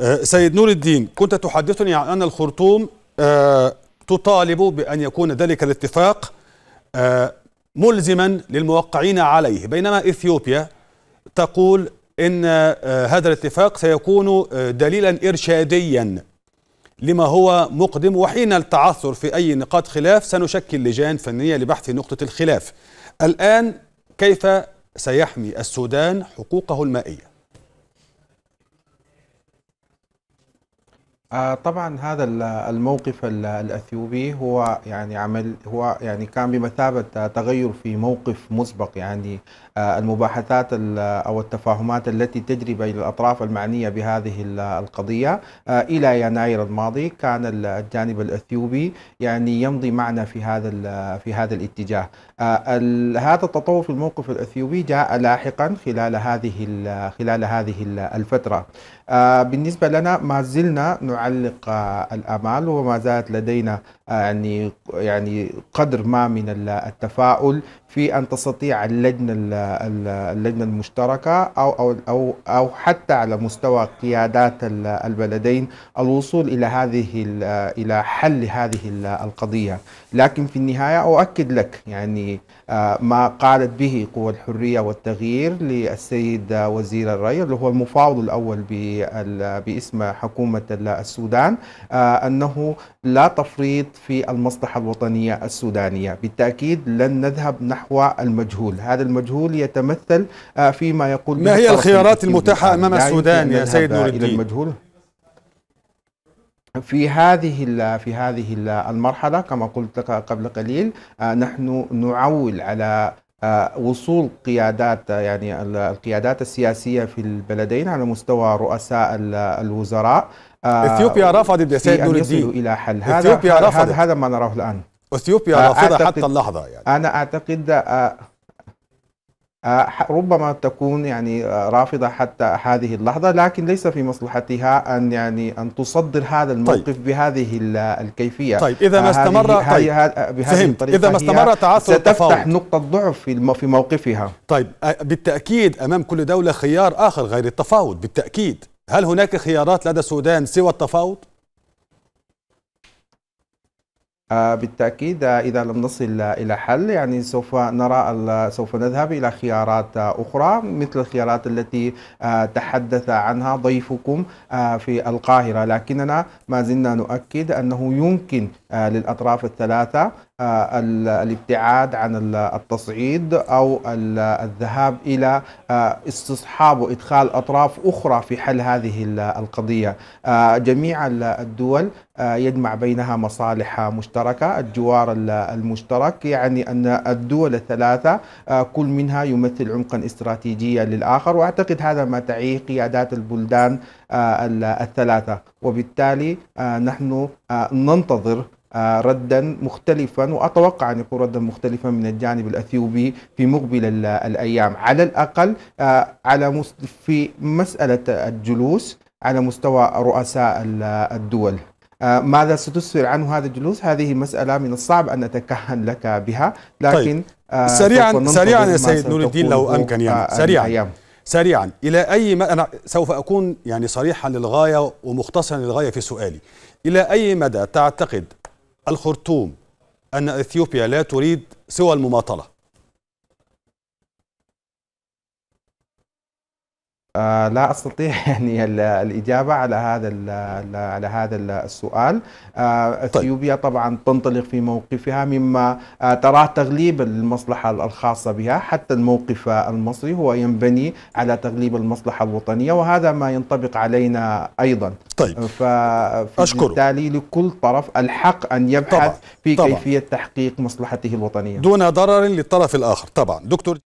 آه، سيد نور الدين كنت تحدثني عن أن الخرطوم آه، تطالب بأن يكون ذلك الاتفاق آه، ملزما للموقعين عليه بينما إثيوبيا تقول إن هذا الاتفاق سيكون دليلا إرشاديا لما هو مقدم وحين التعثر في أي نقاط خلاف سنشكل لجان فنية لبحث نقطة الخلاف الآن كيف سيحمي السودان حقوقه المائية آه، طبعا هذا الموقف الاثيوبي هو يعني عمل هو يعني كان بمثابه تغير في موقف مسبق يعني آه، المباحثات او التفاهمات التي تجري بين الاطراف المعنيه بهذه القضيه آه، الى يناير الماضي كان الجانب الاثيوبي يعني يمضي معنا في هذا في هذا الاتجاه هذا التطور في الموقف الاثيوبي جاء لاحقا خلال هذه خلال هذه الفتره بالنسبه لنا ما زلنا تعلق الآمال وما زالت لدينا يعني يعني قدر ما من التفاؤل في ان تستطيع اللجنه اللجنه المشتركه او او او او حتى على مستوى قيادات البلدين الوصول الى هذه الى حل هذه القضيه، لكن في النهايه اؤكد لك يعني آه، ما قالت به قوى الحريه والتغيير للسيد وزير الري اللي هو المفاوض الاول باسم حكومه السودان آه، انه لا تفريط في المصلحة الوطنية السودانية بالتأكيد لن نذهب نحو المجهول هذا المجهول يتمثل آه، فيما يقول ما هي الخيارات المتاحة أمام السودان يا سيد نور الدين؟ إلى المجهول في هذه في هذه المرحله كما قلت لك قبل قليل آه، نحن نعول على آه، وصول قيادات يعني القيادات السياسيه في البلدين على مستوى رؤساء الوزراء آه، اثيوبيا رفضت يا سيد نور الدين الى حل هذا اثيوبيا رفضت هذا ما نراه الان اثيوبيا رافضه حتى اللحظه يعني انا اعتقد آه، آه، ربما تكون يعني آه، رافضة حتى هذه اللحظة لكن ليس في مصلحتها أن يعني أن تصدر هذا الموقف طيب. بهذه الكيفية طيب إذا ما استمر طيب. آه، بهذه إذا ما استمر تعثر ستفتح نقطة ضعف في موقفها طيب بالتأكيد أمام كل دولة خيار آخر غير التفاوض بالتأكيد هل هناك خيارات لدى السودان سوى التفاوض؟ آه، بالتأكيد آه، إذا لم نصل إلى حل يعني سوف نرى سوف نذهب إلى خيارات آه، أخرى مثل الخيارات التي تحدث عنها ضيفكم في القاهرة لكننا ما زلنا نؤكد أنه يمكن للأطراف الثلاثة آه، الابتعاد عن التصعيد او الذهاب الى آه، استصحاب وادخال اطراف اخرى في حل هذه القضيه آه، جميع الدول يجمع بينها مصالح مشتركه الجوار المشترك يعني ان الدول الثلاثه كل منها يمثل عمقا استراتيجيا للاخر واعتقد هذا ما تعيه قيادات البلدان الثلاثه وبالتالي نحن ننتظر آه، ردا مختلفا واتوقع ان يكون ردا مختلفا من الجانب الاثيوبي في مقبل الايام على الاقل آه، على في مساله الجلوس على مستوى رؤساء الدول آه، ماذا ستسفر عنه هذا الجلوس هذه مساله من الصعب ان نتكهن لك بها طيب. لكن طيب. سريعا سريعا يا سيد نور الدين لو امكن يعني سريعا الأيام. سريعا الى اي م... انا سوف اكون يعني صريحا للغايه ومختصرا للغايه في سؤالي الى اي مدى تعتقد الخرطوم أن إثيوبيا لا تريد سوى المماطلة آه، لا استطيع يعني الاجابه على هذا على هذا السؤال آه، طيب. اثيوبيا طيب. طبعا تنطلق في موقفها مما تراه تغليب المصلحه الخاصه بها حتى الموقف المصري هو ينبني على تغليب المصلحه الوطنيه وهذا ما ينطبق علينا ايضا طيب فبالتالي بالتالي لكل طرف الحق ان يبحث طبعا. في طبعا. كيفيه تحقيق مصلحته الوطنيه دون ضرر للطرف الاخر طبعا دكتور